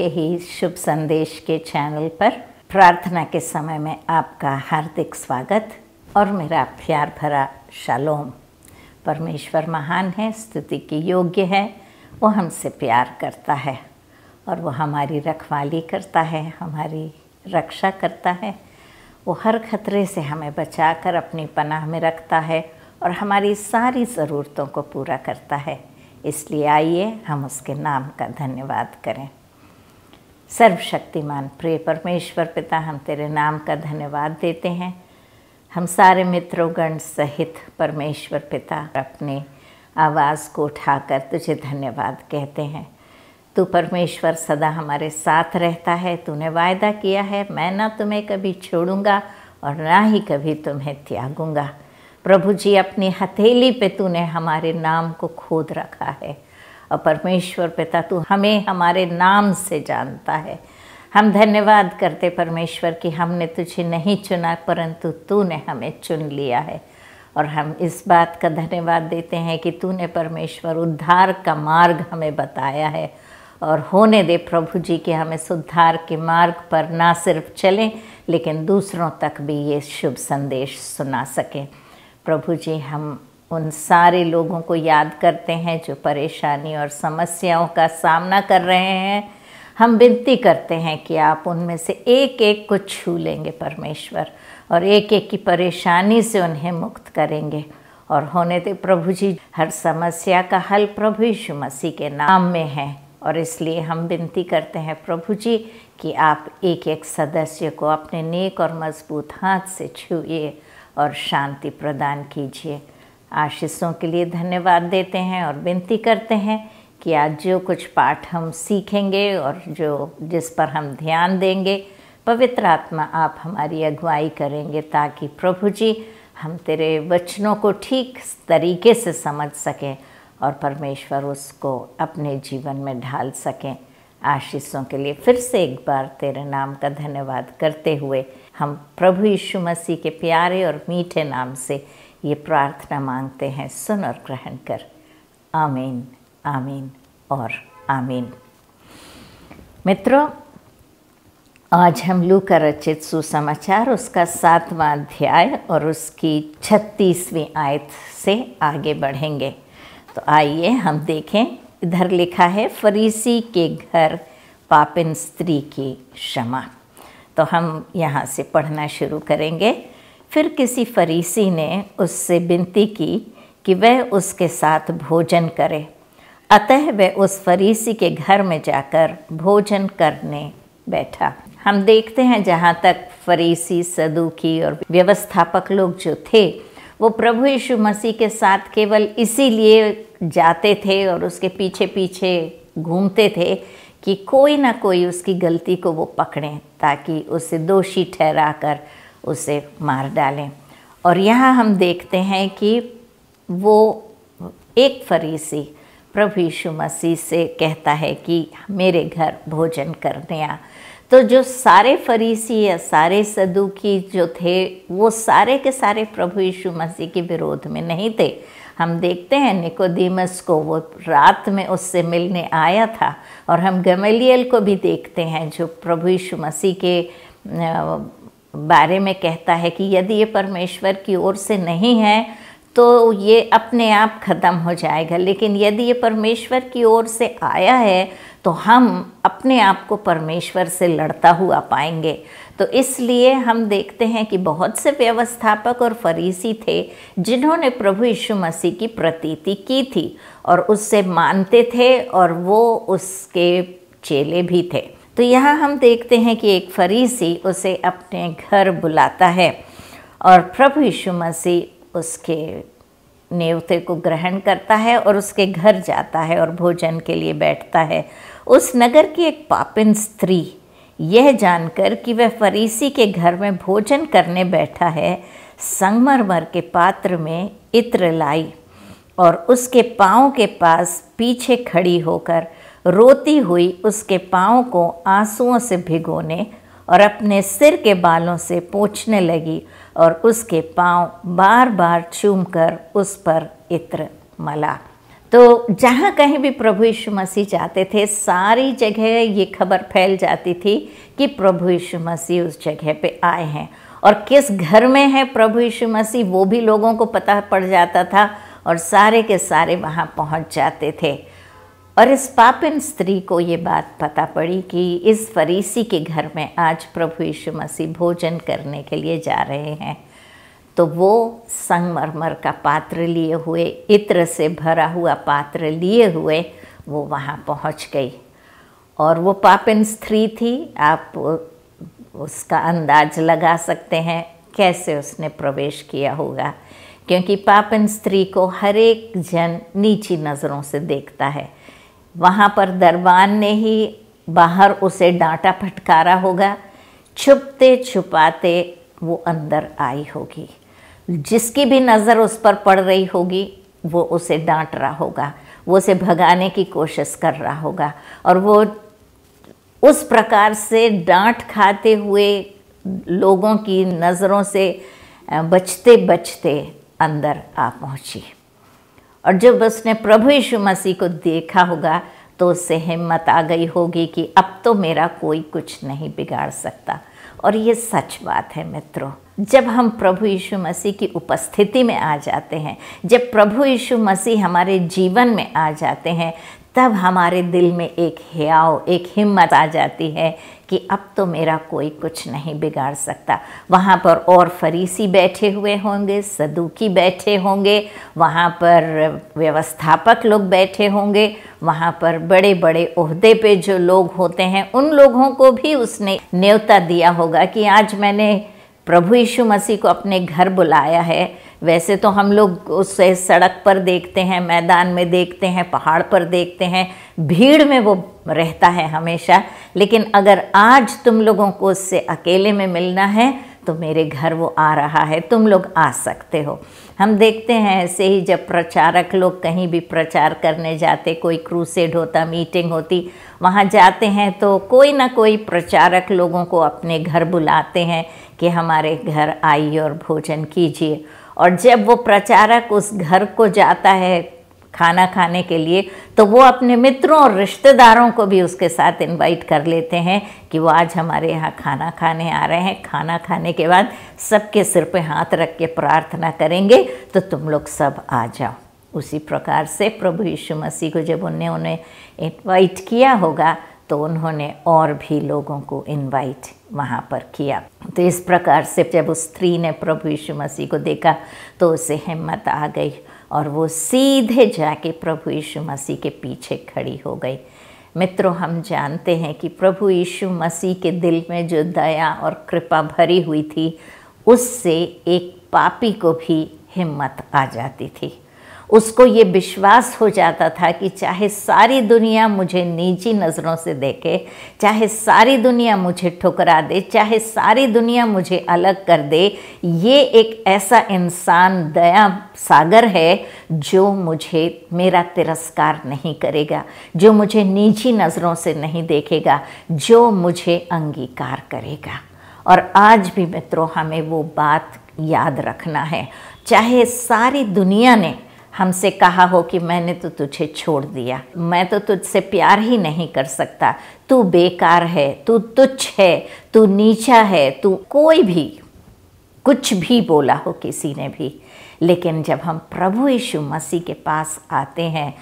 के ही शुभ संदेश के चैनल पर प्रार्थना के समय में आपका हार्दिक स्वागत और मेरा प्यार भरा शालोम परमेश्वर महान है स्तुति की योग्य है वो हमसे प्यार करता है और वो हमारी रखवाली करता है हमारी रक्षा करता है वो हर खतरे से हमें बचाकर अपनी पनाह में रखता है और हमारी सारी ज़रूरतों को पूरा करता है इसलिए आइए हम उसके नाम का धन्यवाद करें सर्वशक्तिमान प्रिय परमेश्वर पिता हम तेरे नाम का धन्यवाद देते हैं हम सारे मित्रों गण सहित परमेश्वर पिता अपने आवाज़ को उठाकर तुझे धन्यवाद कहते हैं तू परमेश्वर सदा हमारे साथ रहता है तूने वायदा किया है मैं ना तुम्हें कभी छोड़ूंगा और ना ही कभी तुम्हें त्यागूंगा प्रभु जी अपनी हथेली पे तूने हमारे नाम को खोद रखा है और परमेश्वर पिता तू हमें हमारे नाम से जानता है हम धन्यवाद करते परमेश्वर कि हमने तुझे नहीं चुना परंतु तूने हमें चुन लिया है और हम इस बात का धन्यवाद देते हैं कि तूने परमेश्वर उद्धार का मार्ग हमें बताया है और होने दे प्रभु जी कि हम इस उद्धार के मार्ग पर ना सिर्फ चलें लेकिन दूसरों तक भी ये शुभ संदेश सुना सकें प्रभु जी हम उन सारे लोगों को याद करते हैं जो परेशानी और समस्याओं का सामना कर रहे हैं हम विनती करते हैं कि आप उनमें से एक एक को छू लेंगे परमेश्वर और एक एक की परेशानी से उन्हें मुक्त करेंगे और होने दे प्रभु जी हर समस्या का हल प्रभु यीशु मसीह के नाम में है और इसलिए हम विनती करते हैं प्रभु जी कि आप एक एक सदस्य को अपने नेक और मजबूत हाथ से छूए और शांति प्रदान कीजिए आशीषों के लिए धन्यवाद देते हैं और विनती करते हैं कि आज जो कुछ पाठ हम सीखेंगे और जो जिस पर हम ध्यान देंगे पवित्र आत्मा आप हमारी अगुवाई करेंगे ताकि प्रभु जी हम तेरे वचनों को ठीक तरीके से समझ सकें और परमेश्वर उसको अपने जीवन में ढाल सकें आशीषों के लिए फिर से एक बार तेरे नाम का धन्यवाद करते हुए हम प्रभु यीशु मसीह के प्यारे और मीठे नाम से ये प्रार्थना मांगते हैं सुन और ग्रहण कर आमीन आमीन और आमीन मित्रों आज हम लू का रचित सुसमाचार उसका सातवां अध्याय और उसकी छत्तीसवीं आयत से आगे बढ़ेंगे तो आइए हम देखें इधर लिखा है फरीसी के घर पापिन स्त्री की क्षमा तो हम यहाँ से पढ़ना शुरू करेंगे फिर किसी फरीसी ने उससे विनती की कि वह उसके साथ भोजन करे अतः वह उस फरीसी के घर में जाकर भोजन करने बैठा हम देखते हैं जहाँ तक फरीसी सदुकी और व्यवस्थापक लोग जो थे वो प्रभु यीशु मसीह के साथ केवल इसीलिए जाते थे और उसके पीछे पीछे घूमते थे कि कोई ना कोई उसकी गलती को वो पकड़ें ताकि उसे दोषी ठहरा कर उसे मार डालें और यहाँ हम देखते हैं कि वो एक फरीसी प्रभु यीशु मसीह से कहता है कि मेरे घर भोजन करने दिया तो जो सारे फरीसी या सारे की जो थे वो सारे के सारे प्रभु यीशु मसीह के विरोध में नहीं थे हम देखते हैं निकोदीमस को वो रात में उससे मिलने आया था और हम गमलियल को भी देखते हैं जो प्रभु यीशु मसीह के बारे में कहता है कि यदि ये परमेश्वर की ओर से नहीं है तो ये अपने आप ख़त्म हो जाएगा लेकिन यदि ये परमेश्वर की ओर से आया है तो हम अपने आप को परमेश्वर से लड़ता हुआ पाएंगे तो इसलिए हम देखते हैं कि बहुत से व्यवस्थापक और फरीसी थे जिन्होंने प्रभु यीशु मसीह की प्रतीति की थी और उससे मानते थे और वो उसके चेले भी थे तो यहाँ हम देखते हैं कि एक फरीसी उसे अपने घर बुलाता है और प्रभु यीशु मसीह उसके नेवते को ग्रहण करता है और उसके घर जाता है और भोजन के लिए बैठता है उस नगर की एक पापिन स्त्री यह जानकर कि वह फरीसी के घर में भोजन करने बैठा है संगमरमर के पात्र में इत्र लाई और उसके पाँव के पास पीछे खड़ी होकर रोती हुई उसके पाँव को आंसुओं से भिगोने और अपने सिर के बालों से पोछने लगी और उसके पाँव बार बार चूम कर उस पर इत्र मला तो जहाँ कहीं भी प्रभु यीशु मसीह जाते थे सारी जगह ये खबर फैल जाती थी कि प्रभु यीशु मसीह उस जगह पे आए हैं और किस घर में है प्रभु यीशु मसीह वो भी लोगों को पता पड़ जाता था और सारे के सारे वहाँ पहुँच जाते थे और इस पापिन स्त्री को ये बात पता पड़ी कि इस फरीसी के घर में आज प्रभु यीशु मसीह भोजन करने के लिए जा रहे हैं तो वो संगमरमर का पात्र लिए हुए इत्र से भरा हुआ पात्र लिए हुए वो वहाँ पहुँच गई और वो पापिन स्त्री थी आप उसका अंदाज लगा सकते हैं कैसे उसने प्रवेश किया होगा क्योंकि पापन स्त्री को हर एक जन नीची नज़रों से देखता है वहाँ पर दरबान ने ही बाहर उसे डांटा फटकारा होगा छुपते छुपाते वो अंदर आई होगी जिसकी भी नज़र उस पर पड़ रही होगी वो उसे डांट रहा होगा वो उसे भगाने की कोशिश कर रहा होगा और वो उस प्रकार से डांट खाते हुए लोगों की नज़रों से बचते बचते अंदर आ पहुँची और जब उसने प्रभु यीशु मसीह को देखा होगा तो उससे हिम्मत आ गई होगी कि अब तो मेरा कोई कुछ नहीं बिगाड़ सकता और ये सच बात है मित्रों जब हम प्रभु यीशु मसीह की उपस्थिति में आ जाते हैं जब प्रभु यीशु मसीह हमारे जीवन में आ जाते हैं तब हमारे दिल में एक हयाव एक हिम्मत आ जाती है कि अब तो मेरा कोई कुछ नहीं बिगाड़ सकता वहाँ पर और फरीसी बैठे हुए होंगे सदुकी बैठे होंगे वहाँ पर व्यवस्थापक लोग बैठे होंगे वहाँ पर बड़े बड़े उहदे पे जो लोग होते हैं उन लोगों को भी उसने न्योता दिया होगा कि आज मैंने प्रभु यीशु मसीह को अपने घर बुलाया है वैसे तो हम लोग उसे सड़क पर देखते हैं मैदान में देखते हैं पहाड़ पर देखते हैं भीड़ में वो रहता है हमेशा लेकिन अगर आज तुम लोगों को उससे अकेले में मिलना है तो मेरे घर वो आ रहा है तुम लोग आ सकते हो हम देखते हैं ऐसे ही जब प्रचारक लोग कहीं भी प्रचार करने जाते कोई क्रूसेड होता मीटिंग होती वहाँ जाते हैं तो कोई ना कोई प्रचारक लोगों को अपने घर बुलाते हैं कि हमारे घर आइए और भोजन कीजिए और जब वो प्रचारक उस घर को जाता है खाना खाने के लिए तो वो अपने मित्रों और रिश्तेदारों को भी उसके साथ इनवाइट कर लेते हैं कि वो आज हमारे यहाँ खाना खाने आ रहे हैं खाना खाने के बाद सबके सिर पे हाथ रख के प्रार्थना करेंगे तो तुम लोग सब आ जाओ उसी प्रकार से प्रभु यीशु मसीह को जब उन्हें उन्हें इनवाइट किया होगा तो उन्होंने और भी लोगों को इनवाइट वहाँ पर किया तो इस प्रकार से जब उस स्त्री ने प्रभु यीशु मसीह को देखा तो उसे हिम्मत आ गई और वो सीधे जाके प्रभु यीशु मसीह के पीछे खड़ी हो गई मित्रों हम जानते हैं कि प्रभु यीशु मसीह के दिल में जो दया और कृपा भरी हुई थी उससे एक पापी को भी हिम्मत आ जाती थी उसको ये विश्वास हो जाता था कि चाहे सारी दुनिया मुझे निजी नज़रों से देखे चाहे सारी दुनिया मुझे ठुकरा दे चाहे सारी दुनिया मुझे अलग कर दे ये एक ऐसा इंसान दया सागर है जो मुझे मेरा तिरस्कार नहीं करेगा जो मुझे निजी नज़रों से नहीं देखेगा जो मुझे अंगीकार करेगा और आज भी मित्रों हमें वो बात याद रखना है चाहे सारी दुनिया ने हमसे कहा हो कि मैंने तो तुझे छोड़ दिया मैं तो तुझसे प्यार ही नहीं कर सकता तू बेकार है तू तुच्छ है तू नीचा है तू कोई भी कुछ भी बोला हो किसी ने भी लेकिन जब हम प्रभु यीशु मसीह के पास आते हैं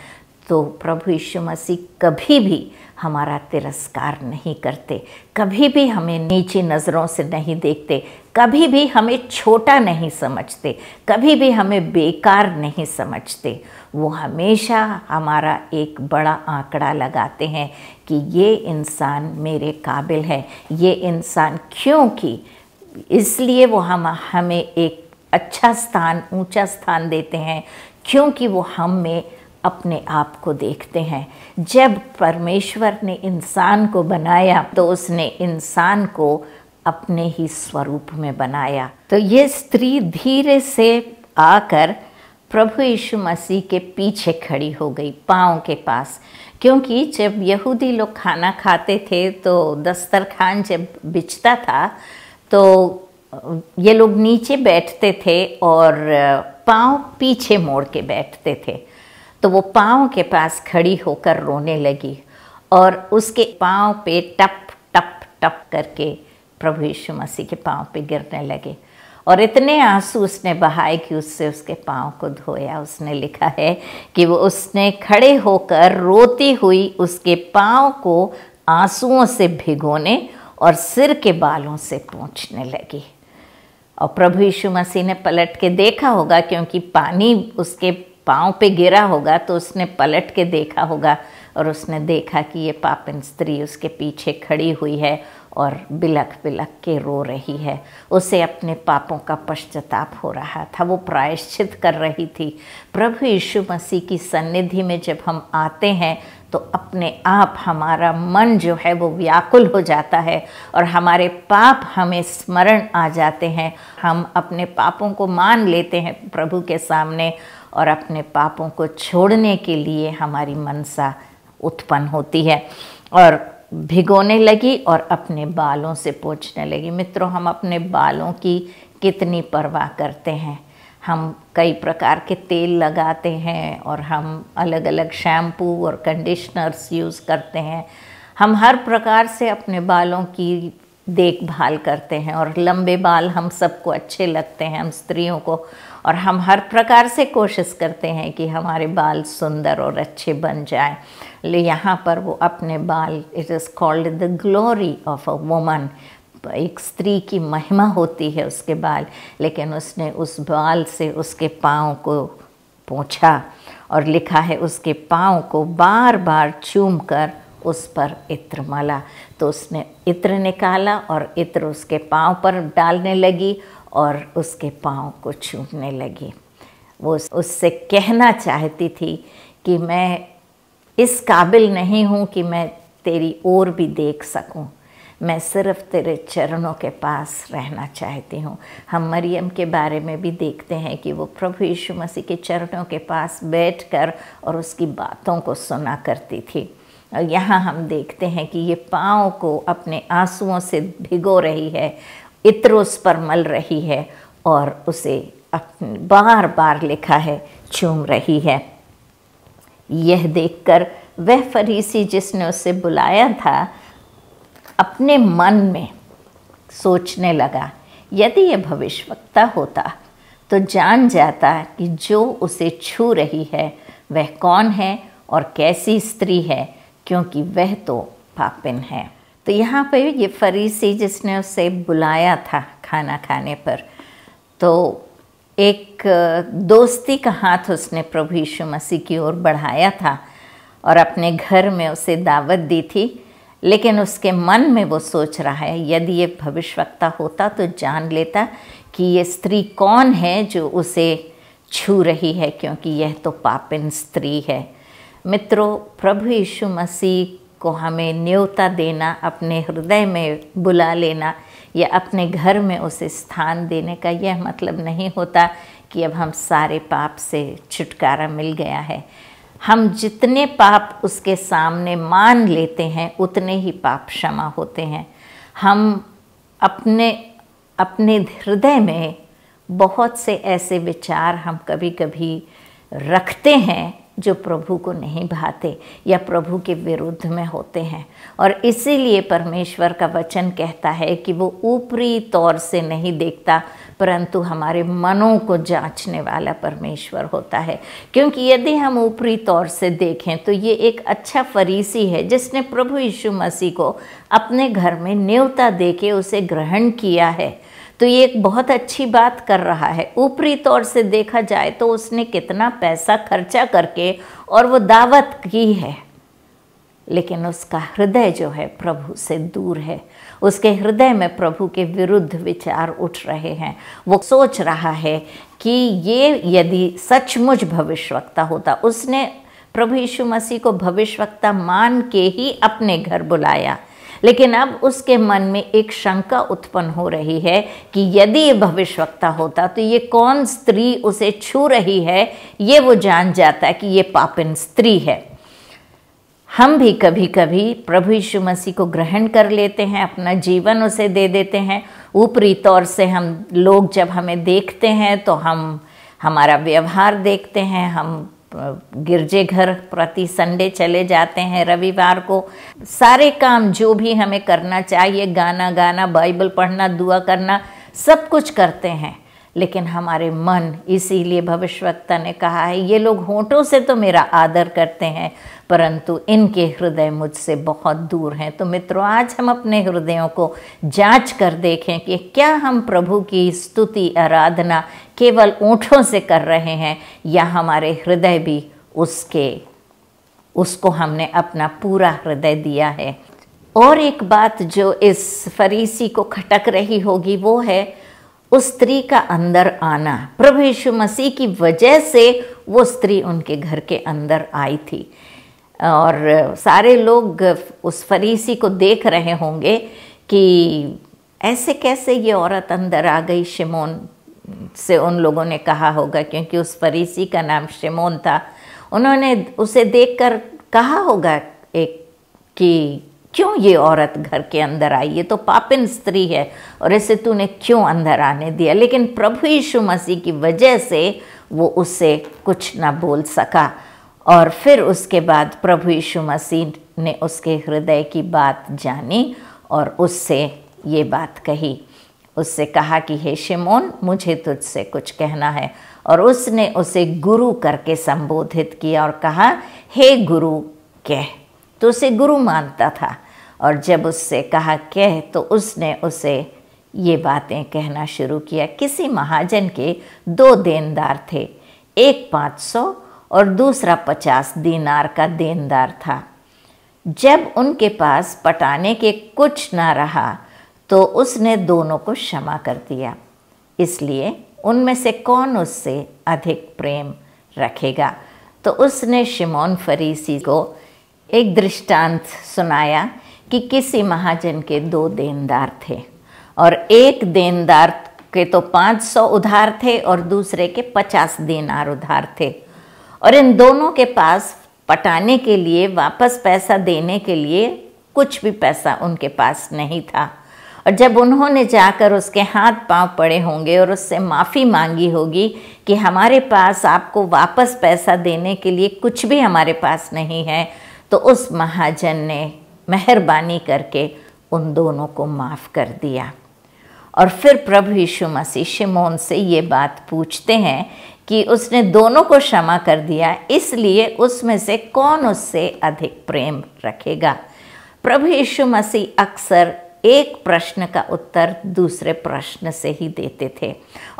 तो प्रभु यीशु मसीह कभी भी हमारा तिरस्कार नहीं करते कभी भी हमें नीची नज़रों से नहीं देखते कभी भी हमें छोटा नहीं समझते कभी भी हमें बेकार नहीं समझते वो हमेशा हमारा एक बड़ा आंकड़ा लगाते हैं कि ये इंसान मेरे काबिल है ये इंसान क्योंकि इसलिए वो हम हमें एक अच्छा स्थान ऊंचा स्थान देते हैं क्योंकि वो हम में अपने आप को देखते हैं जब परमेश्वर ने इंसान को बनाया तो उसने इंसान को अपने ही स्वरूप में बनाया तो ये स्त्री धीरे से आकर प्रभु यीशु मसीह के पीछे खड़ी हो गई पाँव के पास क्योंकि जब यहूदी लोग खाना खाते थे तो दस्तरखान जब बिछता था तो ये लोग नीचे बैठते थे और पाँव पीछे मोड़ के बैठते थे तो वो पाँव के पास खड़ी होकर रोने लगी और उसके पाँव पे टप टप टप करके प्रभु यीशु मसीह के पाँव पे गिरने लगे और इतने आंसू उसने बहाए कि उससे उसके पाँव को धोया उसने लिखा है कि वो उसने खड़े होकर रोती हुई उसके पाँव को आंसुओं से भिगोने और सिर के बालों से पहुँचने लगी और प्रभु यीशु मसीह ने पलट के देखा होगा क्योंकि पानी उसके पाँव पे गिरा होगा तो उसने पलट के देखा होगा और उसने देखा कि ये पापिन स्त्री उसके पीछे खड़ी हुई है और बिलख बिलख के रो रही है उसे अपने पापों का पश्चाताप हो रहा था वो प्रायश्चित कर रही थी प्रभु यीशु मसीह की सन्निधि में जब हम आते हैं तो अपने आप हमारा मन जो है वो व्याकुल हो जाता है और हमारे पाप हमें स्मरण आ जाते हैं हम अपने पापों को मान लेते हैं प्रभु के सामने और अपने पापों को छोड़ने के लिए हमारी मनसा उत्पन्न होती है और भिगोने लगी और अपने बालों से पोछने लगी मित्रों हम अपने बालों की कितनी परवाह करते हैं हम कई प्रकार के तेल लगाते हैं और हम अलग अलग शैम्पू और कंडीशनर्स यूज़ करते हैं हम हर प्रकार से अपने बालों की देखभाल करते हैं और लंबे बाल हम सबको अच्छे लगते हैं हम स्त्रियों को और हम हर प्रकार से कोशिश करते हैं कि हमारे बाल सुंदर और अच्छे बन जाए यहाँ पर वो अपने बाल it is called the glory of a woman एक स्त्री की महिमा होती है उसके बाल लेकिन उसने उस बाल से उसके पाँव को पोंछा और लिखा है उसके पाँव को बार बार चूम कर उस पर इत्र मला तो उसने इत्र निकाला और इत्र उसके पाँव पर डालने लगी और उसके पाँव को छूटने लगी वो उससे कहना चाहती थी कि मैं इस काबिल नहीं हूँ कि मैं तेरी ओर भी देख सकूँ मैं सिर्फ तेरे चरणों के पास रहना चाहती हूँ हम मरियम के बारे में भी देखते हैं कि वो प्रभु यीशु मसीह के चरणों के पास बैठकर और उसकी बातों को सुना करती थी और यहाँ हम देखते हैं कि ये पाँव को अपने आंसुओं से भिगो रही है उस पर मल रही है और उसे बार बार लिखा है चूम रही है यह देखकर वह फरीसी जिसने उसे बुलाया था अपने मन में सोचने लगा यदि यह भविष्यवक्ता होता तो जान जाता कि जो उसे छू रही है वह कौन है और कैसी स्त्री है क्योंकि वह तो पापिन है तो यहाँ पे ये फरीसी जिसने उसे बुलाया था खाना खाने पर तो एक दोस्ती का हाथ उसने प्रभु यीशु मसीह की ओर बढ़ाया था और अपने घर में उसे दावत दी थी लेकिन उसके मन में वो सोच रहा है यदि ये भविष्यवक्ता होता तो जान लेता कि ये स्त्री कौन है जो उसे छू रही है क्योंकि यह तो पापिन स्त्री है मित्रों प्रभु यीशु मसीह को हमें न्योता देना अपने हृदय में बुला लेना या अपने घर में उसे स्थान देने का यह मतलब नहीं होता कि अब हम सारे पाप से छुटकारा मिल गया है हम जितने पाप उसके सामने मान लेते हैं उतने ही पाप क्षमा होते हैं हम अपने अपने हृदय में बहुत से ऐसे विचार हम कभी कभी रखते हैं जो प्रभु को नहीं भाते या प्रभु के विरुद्ध में होते हैं और इसीलिए परमेश्वर का वचन कहता है कि वो ऊपरी तौर से नहीं देखता परंतु हमारे मनों को जांचने वाला परमेश्वर होता है क्योंकि यदि हम ऊपरी तौर से देखें तो ये एक अच्छा फरीसी है जिसने प्रभु यीशु मसीह को अपने घर में न्योता दे उसे ग्रहण किया है तो ये एक बहुत अच्छी बात कर रहा है ऊपरी तौर से देखा जाए तो उसने कितना पैसा खर्चा करके और वो दावत की है लेकिन उसका हृदय जो है प्रभु से दूर है उसके हृदय में प्रभु के विरुद्ध विचार उठ रहे हैं वो सोच रहा है कि ये यदि सचमुच भविष्यवक्ता होता उसने प्रभु यीशु मसीह को भविष्यवक्ता मान के ही अपने घर बुलाया लेकिन अब उसके मन में एक शंका उत्पन्न हो रही है कि यदि ये भविष्यवक्ता होता तो ये कौन स्त्री उसे छू रही है ये वो जान जाता है कि ये पापिन स्त्री है हम भी कभी कभी प्रभु यीशु मसीह को ग्रहण कर लेते हैं अपना जीवन उसे दे देते हैं ऊपरी तौर से हम लोग जब हमें देखते हैं तो हम हमारा व्यवहार देखते हैं हम गिरजे घर प्रति संडे चले जाते हैं रविवार को सारे काम जो भी हमें करना चाहिए गाना गाना बाइबल पढ़ना दुआ करना सब कुछ करते हैं लेकिन हमारे मन इसीलिए भविष्यवक्ता ने कहा है ये लोग होठों से तो मेरा आदर करते हैं परंतु इनके हृदय मुझसे बहुत दूर हैं तो मित्रों आज हम अपने हृदयों को जांच कर देखें कि क्या हम प्रभु की स्तुति आराधना केवल ऊँटों से कर रहे हैं या हमारे हृदय भी उसके उसको हमने अपना पूरा हृदय दिया है और एक बात जो इस फरीसी को खटक रही होगी वो है उस स्त्री का अंदर आना प्रभु यीशु मसीह की वजह से वो स्त्री उनके घर के अंदर आई थी और सारे लोग उस फरीसी को देख रहे होंगे कि ऐसे कैसे ये औरत अंदर आ गई शिमोन से उन लोगों ने कहा होगा क्योंकि उस फरीसी का नाम शिमोन था उन्होंने उसे देखकर कहा होगा एक कि क्यों ये औरत घर के अंदर आई ये तो पापिन स्त्री है और इसे तूने क्यों अंदर आने दिया लेकिन प्रभु यीशु मसीह की वजह से वो उसे कुछ ना बोल सका और फिर उसके बाद प्रभु यीशु मसीह ने उसके हृदय की बात जानी और उससे ये बात कही उससे कहा कि हे शिमोन मुझे तुझसे कुछ कहना है और उसने उसे गुरु करके संबोधित किया और कहा हे गुरु कह तो उसे गुरु मानता था और जब उससे कहा कह तो उसने उसे ये बातें कहना शुरू किया किसी महाजन के दो देनदार थे एक पाँच सौ और दूसरा पचास दीनार का देनदार था जब उनके पास पटाने के कुछ ना रहा तो उसने दोनों को क्षमा कर दिया इसलिए उनमें से कौन उससे अधिक प्रेम रखेगा तो उसने शिमोन फरीसी को एक दृष्टांत सुनाया कि किसी महाजन के दो देनदार थे और एक देनदार के तो 500 उधार थे और दूसरे के 50 देनार उधार थे और इन दोनों के पास पटाने के लिए वापस पैसा देने के लिए कुछ भी पैसा उनके पास नहीं था और जब उन्होंने जाकर उसके हाथ पांव पड़े होंगे और उससे माफ़ी मांगी होगी कि हमारे पास आपको वापस पैसा देने के लिए कुछ भी हमारे पास नहीं है तो उस महाजन ने मेहरबानी करके उन दोनों को माफ़ कर दिया और फिर प्रभु यीशु मसीह शिमोन से ये बात पूछते हैं कि उसने दोनों को क्षमा कर दिया इसलिए उसमें से कौन उससे अधिक प्रेम रखेगा प्रभु यीशु मसीह अक्सर एक प्रश्न का उत्तर दूसरे प्रश्न से ही देते थे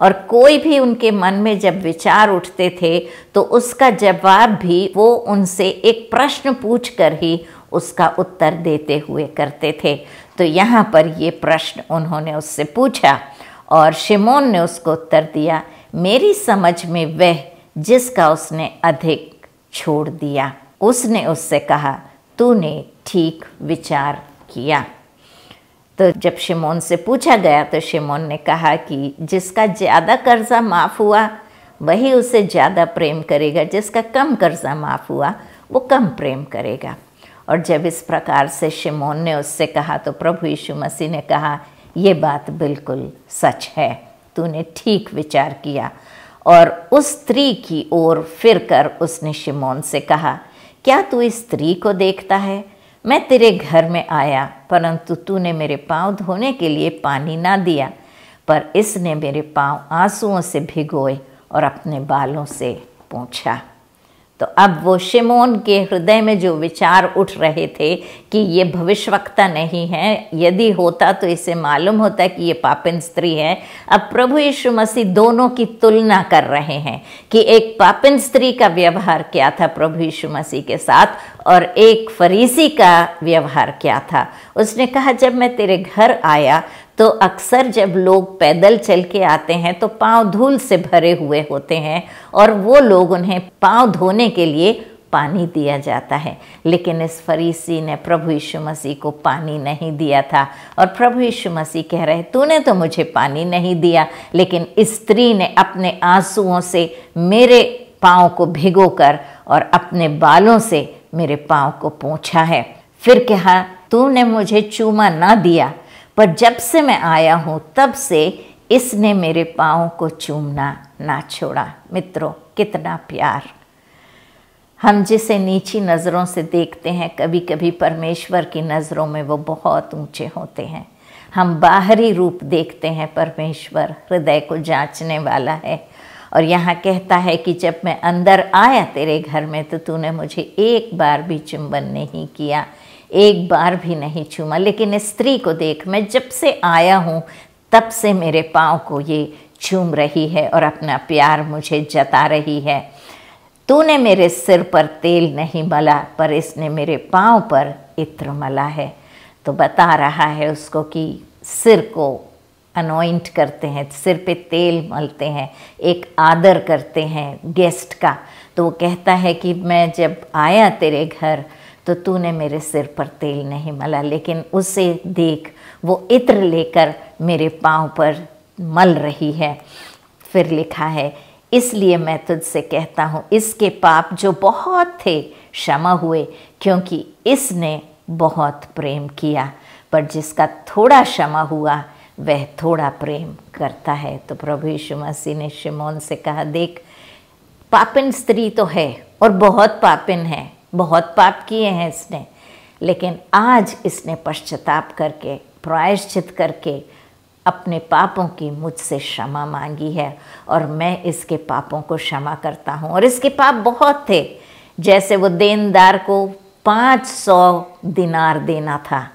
और कोई भी उनके मन में जब विचार उठते थे तो उसका जवाब भी वो उनसे एक प्रश्न पूछकर ही उसका उत्तर देते हुए करते थे तो यहाँ पर ये प्रश्न उन्होंने उससे पूछा और शिमोन ने उसको उत्तर दिया मेरी समझ में वह जिसका उसने अधिक छोड़ दिया उसने उससे कहा तूने ठीक विचार किया तो जब शिमोन से पूछा गया तो शिमोन ने कहा कि जिसका ज़्यादा कर्ज़ा माफ़ हुआ वही उसे ज़्यादा प्रेम करेगा जिसका कम कर्ज़ा माफ़ हुआ वो कम प्रेम करेगा और जब इस प्रकार से शिमोन ने उससे कहा तो प्रभु यीशु मसीह ने कहा ये बात बिल्कुल सच है तूने ठीक विचार किया और उस स्त्री की ओर फिरकर उसने शिमोन से कहा क्या तू इस स्त्री को देखता है मैं तेरे घर में आया परंतु तूने मेरे पाँव धोने के लिए पानी ना दिया पर इसने मेरे पाँव आंसुओं से भिगोए और अपने बालों से पूछा तो अब वो शिमोन के हृदय में जो विचार उठ रहे थे कि ये भविष्यवक्ता नहीं है यदि होता तो इसे मालूम होता कि ये पापिन स्त्री है अब प्रभु यीशु मसीह दोनों की तुलना कर रहे हैं कि एक पापिन स्त्री का व्यवहार क्या था प्रभु यीशु मसीह के साथ और एक फरीसी का व्यवहार क्या था उसने कहा जब मैं तेरे घर आया तो अक्सर जब लोग पैदल चल के आते हैं तो पांव धूल से भरे हुए होते हैं और वो लोग उन्हें पांव धोने के लिए पानी दिया जाता है लेकिन इस फरीसी ने प्रभु यीशु मसीह को पानी नहीं दिया था और प्रभु यीशु मसीह कह रहे तूने तो मुझे पानी नहीं दिया लेकिन स्त्री ने अपने आंसुओं से मेरे पाँव को भिगो कर और अपने बालों से मेरे पाँव को पोंछा है फिर कहा तूने मुझे चूमा ना दिया पर जब से मैं आया हूँ तब से इसने मेरे पाँव को चूमना ना छोड़ा मित्रों कितना प्यार हम जिसे नीची नज़रों से देखते हैं कभी कभी परमेश्वर की नज़रों में वो बहुत ऊंचे होते हैं हम बाहरी रूप देखते हैं परमेश्वर हृदय को जांचने वाला है और यहाँ कहता है कि जब मैं अंदर आया तेरे घर में तो तूने मुझे एक बार भी चुंबन नहीं किया एक बार भी नहीं चूमा लेकिन इस स्त्री को देख मैं जब से आया हूँ तब से मेरे पाँव को ये चूम रही है और अपना प्यार मुझे जता रही है तूने मेरे सिर पर तेल नहीं मला पर इसने मेरे पाँव पर इत्र मला है तो बता रहा है उसको कि सिर को अनोइंट करते हैं सिर पे तेल मलते हैं एक आदर करते हैं गेस्ट का तो वो कहता है कि मैं जब आया तेरे घर तो तूने मेरे सिर पर तेल नहीं मला लेकिन उसे देख वो इत्र लेकर मेरे पाँव पर मल रही है फिर लिखा है इसलिए मैं तुझसे कहता हूँ इसके पाप जो बहुत थे क्षमा हुए क्योंकि इसने बहुत प्रेम किया पर जिसका थोड़ा क्षमा हुआ वह थोड़ा प्रेम करता है तो प्रभु यीशु मसीह ने शिमोन से कहा देख पापिन स्त्री तो है और बहुत पापिन है बहुत पाप किए हैं इसने लेकिन आज इसने पश्चाताप करके प्रायश्चित करके अपने पापों की मुझसे क्षमा मांगी है और मैं इसके पापों को क्षमा करता हूँ और इसके पाप बहुत थे जैसे वो देनदार को 500 दिनार देना था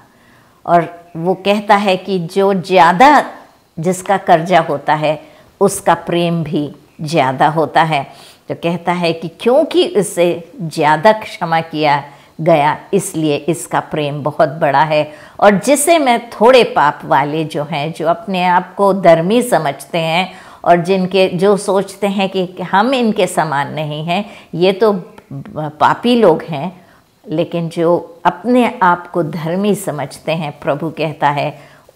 और वो कहता है कि जो ज़्यादा जिसका कर्जा होता है उसका प्रेम भी ज़्यादा होता है तो कहता है कि क्योंकि उसे ज़्यादा क्षमा किया गया इसलिए इसका प्रेम बहुत बड़ा है और जिसे मैं थोड़े पाप वाले जो हैं जो अपने आप को धर्मी समझते हैं और जिनके जो सोचते हैं कि हम इनके समान नहीं हैं ये तो पापी लोग हैं लेकिन जो अपने आप को धर्मी समझते हैं प्रभु कहता है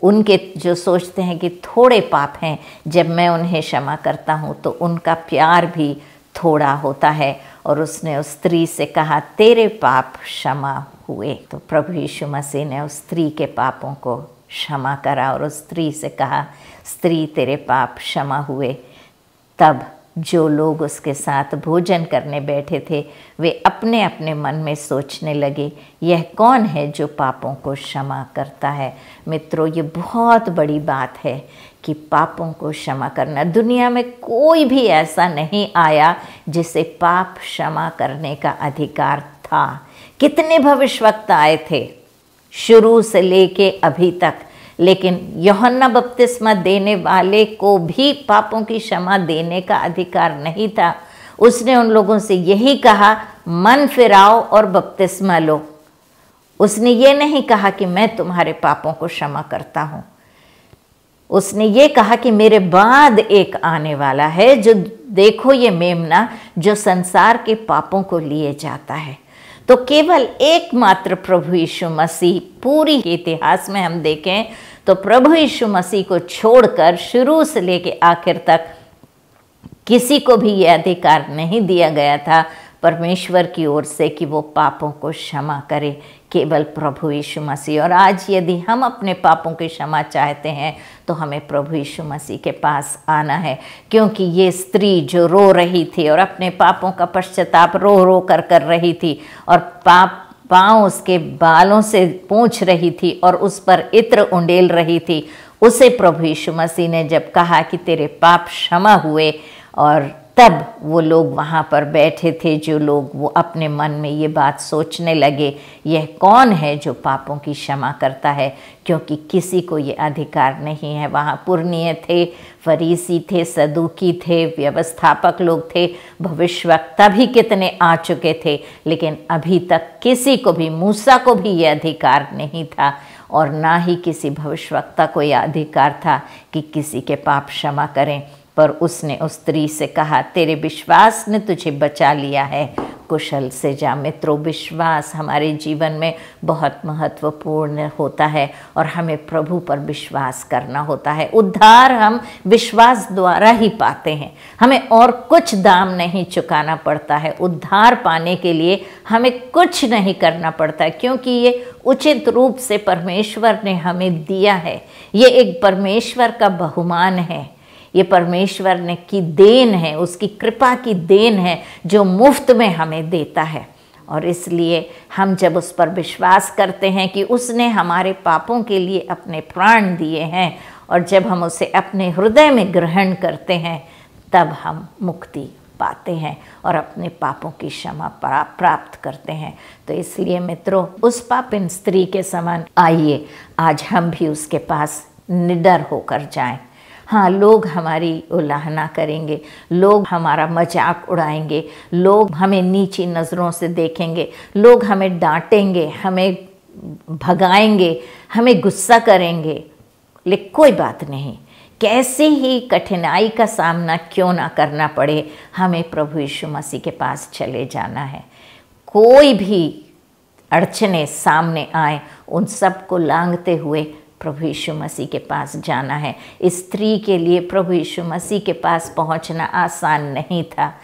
उनके जो सोचते हैं कि थोड़े पाप हैं जब मैं उन्हें क्षमा करता हूँ तो उनका प्यार भी थोड़ा होता है और उसने उस स्त्री से कहा तेरे पाप क्षमा हुए तो प्रभु यीशु मसीह ने उस स्त्री के पापों को क्षमा करा और उस स्त्री से कहा स्त्री तेरे पाप क्षमा हुए तब जो लोग उसके साथ भोजन करने बैठे थे वे अपने अपने मन में सोचने लगे यह कौन है जो पापों को क्षमा करता है मित्रों ये बहुत बड़ी बात है कि पापों को क्षमा करना दुनिया में कोई भी ऐसा नहीं आया जिसे पाप क्षमा करने का अधिकार था कितने वक्त आए थे शुरू से लेके अभी तक लेकिन योहन्ना बपतिस्मा देने वाले को भी पापों की क्षमा देने का अधिकार नहीं था उसने उन लोगों से यही कहा मन फिराओ और बपतिस्मा लो उसने ये नहीं कहा कि मैं तुम्हारे पापों को क्षमा करता हूँ उसने ये कहा कि मेरे बाद एक आने वाला है जो देखो ये मेमना जो संसार के पापों को लिए जाता है तो केवल एकमात्र प्रभु यीशु मसीह पूरी इतिहास में हम देखें तो प्रभु यीशु मसीह को छोड़कर शुरू से लेके आखिर तक किसी को भी यह अधिकार नहीं दिया गया था परमेश्वर की ओर से कि वो पापों को क्षमा करे केवल प्रभु यीशु मसीह और आज यदि हम अपने पापों की क्षमा चाहते हैं तो हमें प्रभु यीशु मसीह के पास आना है क्योंकि ये स्त्री जो रो रही थी और अपने पापों का पश्चाताप रो रो कर कर रही थी और पाप पाँव उसके बालों से पूछ रही थी और उस पर इत्र उंडेल रही थी उसे प्रभु यीशु मसीह ने जब कहा कि तेरे पाप क्षमा हुए और तब वो लोग वहाँ पर बैठे थे जो लोग वो अपने मन में ये बात सोचने लगे यह कौन है जो पापों की क्षमा करता है क्योंकि किसी को ये अधिकार नहीं है वहाँ पुर्णीय थे फरीसी थे सदुकी थे व्यवस्थापक लोग थे भविष्यवक्ता भी कितने आ चुके थे लेकिन अभी तक किसी को भी मूसा को भी ये अधिकार नहीं था और ना ही किसी भविष्यवक्ता को यह अधिकार था कि किसी के पाप क्षमा करें पर उसने उस स्त्री से कहा तेरे विश्वास ने तुझे बचा लिया है कुशल से जा मित्रों विश्वास हमारे जीवन में बहुत महत्वपूर्ण होता है और हमें प्रभु पर विश्वास करना होता है उद्धार हम विश्वास द्वारा ही पाते हैं हमें और कुछ दाम नहीं चुकाना पड़ता है उद्धार पाने के लिए हमें कुछ नहीं करना पड़ता है क्योंकि ये उचित रूप से परमेश्वर ने हमें दिया है ये एक परमेश्वर का बहुमान है ये परमेश्वर ने की देन है उसकी कृपा की देन है जो मुफ्त में हमें देता है और इसलिए हम जब उस पर विश्वास करते हैं कि उसने हमारे पापों के लिए अपने प्राण दिए हैं और जब हम उसे अपने हृदय में ग्रहण करते हैं तब हम मुक्ति पाते हैं और अपने पापों की क्षमा प्राप्त करते हैं तो इसलिए मित्रों उस पापिन स्त्री के समान आइए आज हम भी उसके पास निडर होकर जाएं हाँ लोग हमारी उलाहना करेंगे लोग हमारा मजाक उड़ाएंगे लोग हमें नीची नज़रों से देखेंगे लोग हमें डांटेंगे हमें भगाएंगे हमें गुस्सा करेंगे लेकिन कोई बात नहीं कैसे ही कठिनाई का सामना क्यों ना करना पड़े हमें प्रभु यीशु मसीह के पास चले जाना है कोई भी अड़चने सामने आए उन सबको लांगते हुए प्रभु यीशु मसीह के पास जाना है स्त्री के लिए प्रभु यीशु मसीह के पास पहुंचना आसान नहीं था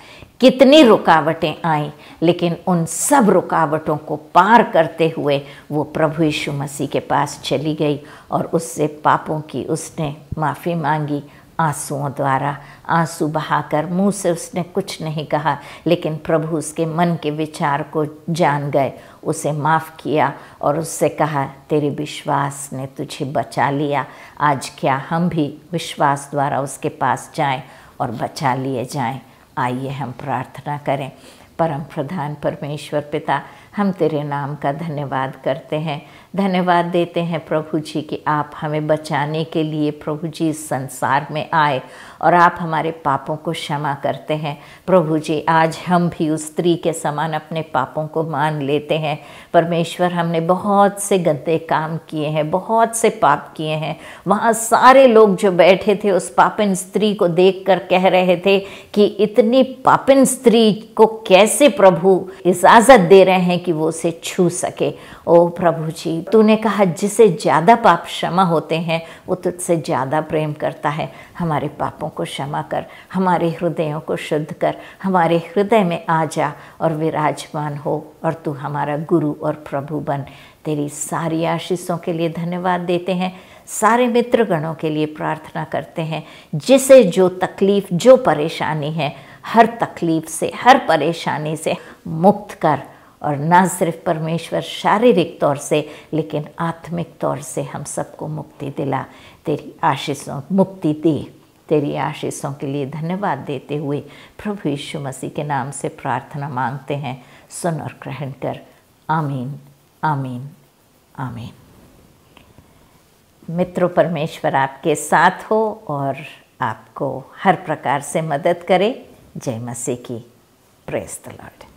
कितनी रुकावटें आई लेकिन उन सब रुकावटों को पार करते हुए वो प्रभु यीशु मसीह के पास चली गई और उससे पापों की उसने माफ़ी मांगी आंसुओं द्वारा आंसू बहाकर मुंह से उसने कुछ नहीं कहा लेकिन प्रभु उसके मन के विचार को जान गए उसे माफ़ किया और उससे कहा तेरे विश्वास ने तुझे बचा लिया आज क्या हम भी विश्वास द्वारा उसके पास जाएं और बचा लिए जाएं आइए हम प्रार्थना करें परम प्रधान परमेश्वर पिता हम तेरे नाम का धन्यवाद करते हैं धन्यवाद देते हैं प्रभु जी कि आप हमें बचाने के लिए प्रभु जी इस संसार में आए और आप हमारे पापों को क्षमा करते हैं प्रभु जी आज हम भी उस स्त्री के समान अपने पापों को मान लेते हैं परमेश्वर हमने बहुत से गंदे काम किए हैं बहुत से पाप किए हैं वहाँ सारे लोग जो बैठे थे उस पापिन स्त्री को देख कर कह रहे थे कि इतनी पापिन स्त्री को कैसे प्रभु इजाज़त दे रहे हैं कि वो उसे छू सके ओ प्रभु जी तूने कहा जिसे ज़्यादा पाप क्षमा होते हैं वो तुझसे ज़्यादा प्रेम करता है हमारे पापों को क्षमा कर हमारे हृदयों को शुद्ध कर हमारे हृदय में आ जा और विराजमान हो और तू हमारा गुरु और प्रभु बन तेरी सारी आशीषों के लिए धन्यवाद देते हैं सारे मित्रगणों के लिए प्रार्थना करते हैं जिसे जो तकलीफ़ जो परेशानी है हर तकलीफ़ से हर परेशानी से मुक्त कर और न सिर्फ परमेश्वर शारीरिक तौर से लेकिन आत्मिक तौर से हम सबको मुक्ति दिला तेरी आशीषों मुक्ति दे तेरी आशीषों के लिए धन्यवाद देते हुए प्रभु यीशु मसीह के नाम से प्रार्थना मांगते हैं सुन और ग्रहण कर आमीन आमीन आमीन मित्रों परमेश्वर आपके साथ हो और आपको हर प्रकार से मदद करे जय मसीह की प्रेस द लॉर्ड